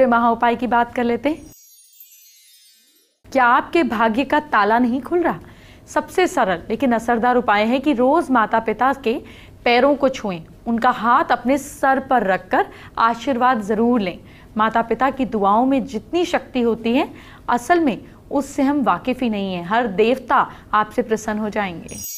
दूसरे महा उपाय की बात कर लेते हैं क्या आपके भाग्य का ताला नहीं खुल रहा सबसे सरल लेकिन असरदार उपाय है कि रोज माता पिता के पैरों को छुएं उनका हाथ अपने सर पर रखकर आशीर्वाद ज़रूर लें माता पिता की दुआओं में जितनी शक्ति होती है असल में उससे हम वाकिफ़ ही नहीं है हर देवता आपसे प्रसन्न हो जाएंगे